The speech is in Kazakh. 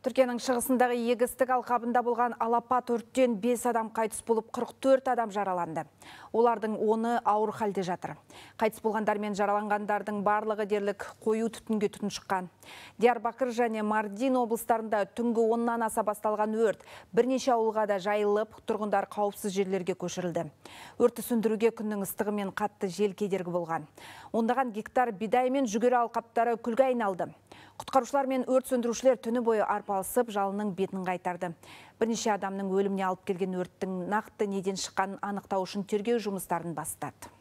Түркияның шығысындағы егістік алқабында болған алапат өрттен 5 адам қайтыс болып 44 адам жараланды. Олардың оны ауыр халде жатыр. Қайтыс болғандар мен жараланғандардың барлығы дерлік қою түтінге түтін шыққан. Диярбакыр және Мардин облыстарында түнгі оннан аса басталған өрт бірнеше ауылға да жайылып, тұрғындар қауіпсіз жерлерге көшірілді. Өртті сөндіруге күннің ыстығы мен қатты жел кедергі болған. Ондаған гектар бидай мен жүгері алқаптары күлге айналды. Құтқарушылар мен өрт сөндірушілер түні бойы арпалысып, жалының бетін қайтарды. Бірнеше адамның өліміне алып келген өрттің нақты неден шыққанын анықтау үшін тергеу жұмыстарын бастады.